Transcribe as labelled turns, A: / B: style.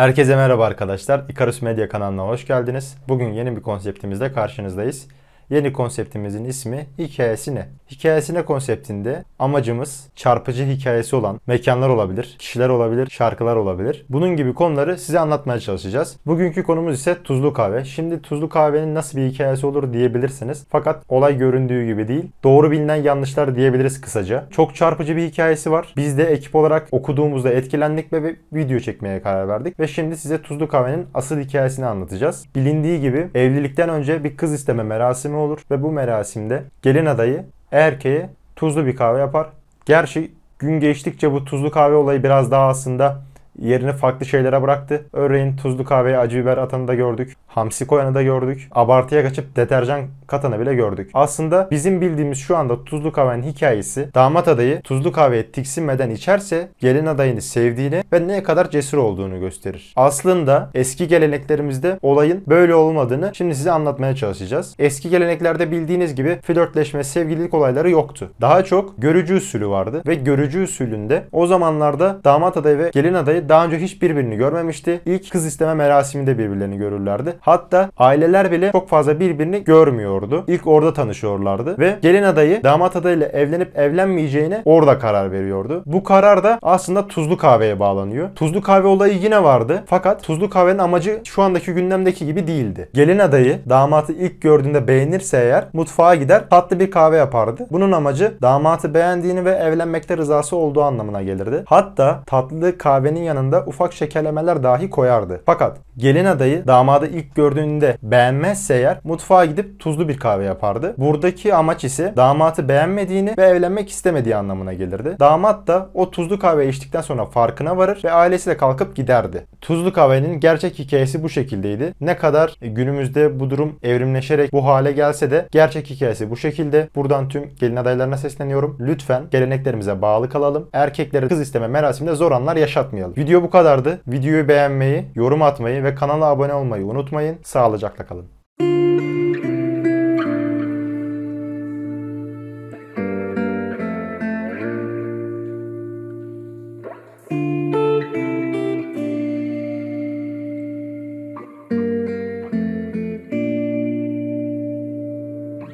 A: Herkese merhaba arkadaşlar. Ikarus Medya kanalına hoş geldiniz. Bugün yeni bir konseptimizle karşınızdayız. Yeni konseptimizin ismi hikayesi ne? Hikayesi ne konseptinde amacımız çarpıcı hikayesi olan mekanlar olabilir, kişiler olabilir, şarkılar olabilir. Bunun gibi konuları size anlatmaya çalışacağız. Bugünkü konumuz ise tuzlu kahve. Şimdi tuzlu kahvenin nasıl bir hikayesi olur diyebilirsiniz. Fakat olay göründüğü gibi değil. Doğru bilinen yanlışlar diyebiliriz kısaca. Çok çarpıcı bir hikayesi var. Biz de ekip olarak okuduğumuzda etkilendik ve bir video çekmeye karar verdik. Ve şimdi size tuzlu kahvenin asıl hikayesini anlatacağız. Bilindiği gibi evlilikten önce bir kız isteme merasimi olur ve bu merasimde gelin adayı erkeğe tuzlu bir kahve yapar. Gerçi gün geçtikçe bu tuzlu kahve olayı biraz daha aslında yerini farklı şeylere bıraktı. Örneğin tuzlu kahveye acı biber atanı da gördük. Hamsi koyanı da gördük. Abartıya kaçıp deterjan katanı bile gördük. Aslında bizim bildiğimiz şu anda tuzlu kahvenin hikayesi damat adayı tuzlu kahveye tiksinmeden içerse gelin adayını sevdiğini ve ne kadar cesur olduğunu gösterir. Aslında eski geleneklerimizde olayın böyle olmadığını şimdi size anlatmaya çalışacağız. Eski geleneklerde bildiğiniz gibi flörtleşme, sevgililik olayları yoktu. Daha çok görücü usulü vardı ve görücü usulünde o zamanlarda damat adayı ve gelin adayı daha önce hiç birbirini görmemişti. İlk kız isteme merasiminde birbirlerini görürlerdi. Hatta aileler bile çok fazla birbirini görmüyordu. İlk orada tanışıyorlardı ve gelin adayı damat adayıyla evlenip evlenmeyeceğine orada karar veriyordu. Bu karar da aslında tuzlu kahveye bağlanıyor. Tuzlu kahve olayı yine vardı fakat tuzlu kahvenin amacı şu andaki gündemdeki gibi değildi. Gelin adayı damatı ilk gördüğünde beğenirse eğer mutfağa gider tatlı bir kahve yapardı. Bunun amacı damatı beğendiğini ve evlenmekte rızası olduğu anlamına gelirdi. Hatta tatlı kahvenin yanında yanında ufak şekelemeler dahi koyardı. Fakat Gelin adayı damadı ilk gördüğünde beğenmezse eğer mutfağa gidip tuzlu bir kahve yapardı. Buradaki amaç ise damatı beğenmediğini ve evlenmek istemediği anlamına gelirdi. Damat da o tuzlu kahve içtikten sonra farkına varır ve ailesiyle kalkıp giderdi. Tuzlu kahvenin gerçek hikayesi bu şekildeydi. Ne kadar günümüzde bu durum evrimleşerek bu hale gelse de gerçek hikayesi bu şekilde. Buradan tüm gelin adaylarına sesleniyorum. Lütfen geleneklerimize bağlı kalalım. Erkeklere kız isteme merasiminde zor anlar yaşatmayalım. Video bu kadardı. Videoyu beğenmeyi, yorum atmayı ve ve kanala abone olmayı unutmayın. Sağlıcakla kalın.